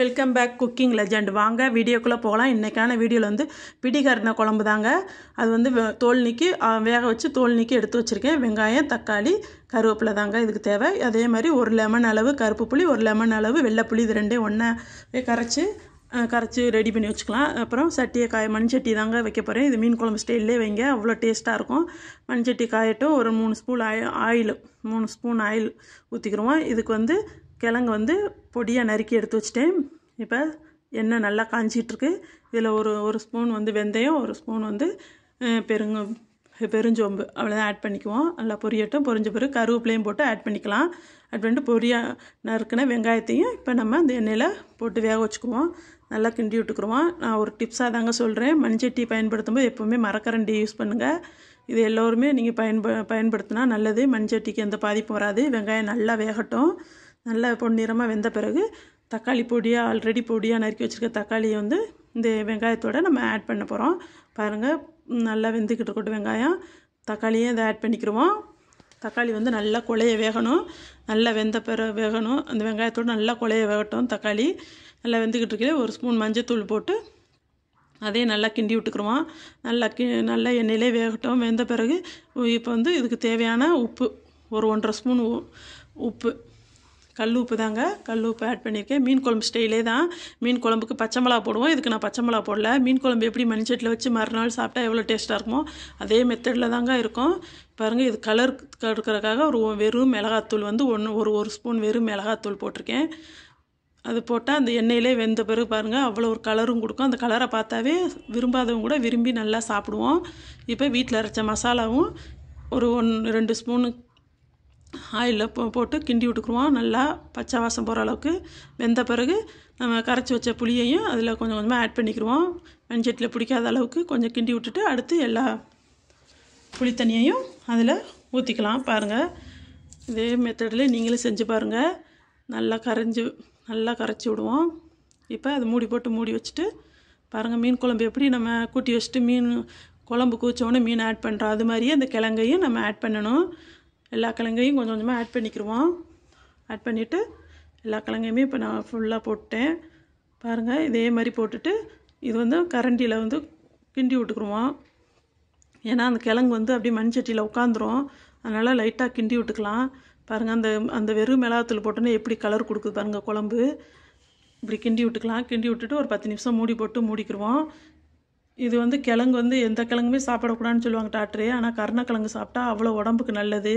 welcome back cooking legend வாங்க வீடியோக்குள்ளே போகலாம் இன்றைக்கான வீடியோவில் வந்து பிடிகரண குழம்பு தாங்க அது வந்து தோல் நீக்கி வேக வச்சு தோல் நீக்கி எடுத்து வச்சுருக்கேன் வெங்காயம் தக்காளி கருவேப்பிலை தாங்க இதுக்கு தேவை அதே மாதிரி ஒரு லெமன் அளவு கருப்பு புளி ஒரு லெமன் அளவு வெள்ளை புளி இது ரெண்டே ஒன்றாவே கரைச்சி கரைச்சி ரெடி பண்ணி வச்சுக்கலாம் அப்புறம் சட்டியை காய மண் சட்டி தாங்க வைக்க போகிறேன் இது மீன் குழம்பு ஸ்டைல்லே வைங்க அவ்வளோ டேஸ்ட்டாக இருக்கும் மண் சட்டி காயட்டும் ஒரு மூணு ஸ்பூன் ஆயில் மூணு ஸ்பூன் ஆயில் ஊற்றிக்கிடுவோம் இதுக்கு வந்து கிழங்கு வந்து பொடியாக நறுக்கி எடுத்து வச்சிட்டேன் இப்போ எண்ணெய் நல்லா காஞ்சிகிட்ருக்கு இதில் ஒரு ஒரு ஸ்பூன் வந்து வெந்தயம் ஒரு ஸ்பூன் வந்து பெருங்க பெருஞ்சோம்பு அவ்வளோதான் ஆட் பண்ணிக்குவோம் நல்லா பொரியட்டும் பொரிஞ்ச பிறகு கருவேப்பிலையும் போட்டு ஆட் பண்ணிக்கலாம் ஆட் பண்ணிட்டு பொரியா நறுக்கின வெங்காயத்தையும் இப்போ நம்ம அந்த எண்ணெயில் போட்டு வேக வச்சுக்குவோம் நல்லா கிண்டி விட்டுக்குருவோம் நான் ஒரு டிப்ஸாக தாங்க சொல்கிறேன் மஞ்சட்டி பயன்படுத்தும் போது எப்போவுமே மரக்கரண்டி யூஸ் பண்ணுங்கள் இது எல்லோருமே நீங்கள் பயன்ப பயன்படுத்தினா நல்லது மண்சட்டிக்கு எந்த பாதிப்பும் வராது வெங்காயம் நல்லா வேகட்டும் நல்லா பொன்னிறமாக வெந்த பிறகு தக்காளி பொடியாக ஆல்ரெடி பொடியாக நறுக்கி வச்சுருக்க தக்காளியை வந்து இந்த வெங்காயத்தோடு நம்ம ஆட் பண்ண போகிறோம் பாருங்கள் நல்லா வெந்துக்கிட்டு இருக்கட்டும் வெங்காயம் தக்காளியும் இதை ஆட் பண்ணிக்கிடுவோம் தக்காளி வந்து நல்லா குழைய வேகணும் நல்லா வெந்த பிற வேகணும் அந்த வெங்காயத்தோடு நல்லா குழைய வேகட்டும் தக்காளி நல்லா வெந்துக்கிட்டு இருக்கே ஒரு ஸ்பூன் மஞ்சத்தூள் போட்டு அதையும் நல்லா கிண்டி விட்டுக்குருவோம் நல்லா கி நல்லா எண்ணெயிலே வேகட்டும் வெந்த பிறகு இப்போ வந்து இதுக்கு தேவையான உப்பு ஒரு ஒன்றரை ஸ்பூன் உப்பு கல் உப்பு தாங்க கல் உப்பு ஆட் பண்ணியிருக்கேன் மீன் குழம்பு ஸ்டைலே தான் மீன் குழம்புக்கு பச்சை மிளகா போடுவோம் இதுக்கு நான் பச்சை மிளகா போடல மீன் குழம்பு எப்படி சட்டில் வச்சு மறுநாள் சாப்பிட்டா எவ்வளோ டேஸ்ட்டாக இருக்குமோ அதே மெத்தடில் தாங்க இருக்கும் பாருங்கள் இது கலர் கடுக்கிறதுக்காக ஒரு வெறும் மிளகாத்தூள் வந்து ஒன்று ஒரு ஒரு ஸ்பூன் வெறும் மிளகாத்தூள் போட்டிருக்கேன் அது போட்டால் அந்த எண்ணெயிலே வெந்த பிறகு பாருங்கள் அவ்வளோ ஒரு கலரும் கொடுக்கும் அந்த கலரை பார்த்தாவே விரும்பாதவங்க கூட விரும்பி நல்லா சாப்பிடுவோம் இப்போ வீட்டில் அரைச்ச மசாலாவும் ஒரு ஒன் ரெண்டு ஸ்பூனு ஆயிலில் போ போட்டு கிண்டி விட்டுக்குருவோம் நல்லா பச்சை வாசம் போகிற அளவுக்கு வெந்த பிறகு நம்ம கரைச்சி வச்ச புளியையும் அதில் கொஞ்சம் கொஞ்சமாக ஆட் பண்ணிக்கிடுவோம் மஞ்சட்டில் பிடிக்காத அளவுக்கு கொஞ்சம் கிண்டி விட்டுட்டு அடுத்து எல்லா புளித்தண்ணியையும் அதில் ஊற்றிக்கலாம் பாருங்கள் இதே மெத்தடில் நீங்களும் செஞ்சு பாருங்கள் நல்லா கரைஞ்சி நல்லா கரைச்சி விடுவோம் இப்போ அதை மூடி போட்டு மூடி வச்சுட்டு பாருங்கள் மீன் குழம்பு எப்படி நம்ம கூட்டி வச்சுட்டு மீன் குழம்பு கூச்சோன்னு மீன் ஆட் பண்ணுறோம் அது மாதிரியே அந்த கிழங்கையும் நம்ம ஆட் பண்ணணும் எல்லா கிழங்கையும் கொஞ்சம் கொஞ்சமாக ஆட் பண்ணிக்கிடுவோம் ஆட் பண்ணிவிட்டு எல்லா கிழங்கையுமே இப்போ நான் ஃபுல்லாக போட்டேன் பாருங்கள் இதே மாதிரி போட்டுட்டு இது வந்து கரண்டியில் வந்து கிண்டி விட்டுக்குருவோம் ஏன்னா அந்த கிழங்கு வந்து அப்படியே மண் சட்டியில் உட்காந்துரும் அதனால் லைட்டாக கிண்டி விட்டுக்கலாம் பாருங்கள் அந்த அந்த வெறும் மிளகாத்தில் போட்டோன்னே எப்படி கலர் கொடுக்குது பாருங்கள் குழம்பு இப்படி கிண்டி விட்டுக்கலாம் கிண்டி விட்டுட்டு ஒரு பத்து நிமிஷம் மூடி போட்டு மூடிக்கிருவோம் இது வந்து கிழங்கு வந்து எந்த கிழங்குமே சாப்பிடக்கூடாதுன்னு சொல்லுவாங்க டாக்டரு ஆனால் கருணக்கிழங்கு சாப்பிட்டா அவ்வளோ உடம்புக்கு நல்லது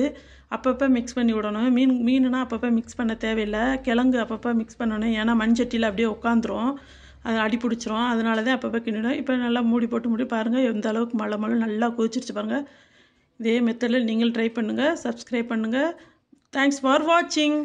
அப்பப்போ மிக்ஸ் பண்ணி விடணும் மீன் மீனுனா அப்பப்போ மிக்ஸ் பண்ண தேவையில்லை கிழங்கு அப்பப்போ மிக்ஸ் பண்ணணும் ஏன்னா மஞ்சட்டியில் அப்படியே உட்காந்துரும் அது அடி பிடிச்சிரும் அதனால தான் அப்பப்போ கிண்டிடும் இப்போ நல்லா மூடி போட்டு மூடி பாருங்கள் எந்த அளவுக்கு மழை மழை நல்லா கொதிச்சிருச்சு பாருங்கள் இதே மெத்தடில் நீங்கள் ட்ரை பண்ணுங்கள் சப்ஸ்கிரைப் பண்ணுங்கள் தேங்க்ஸ் ஃபார் வாட்சிங்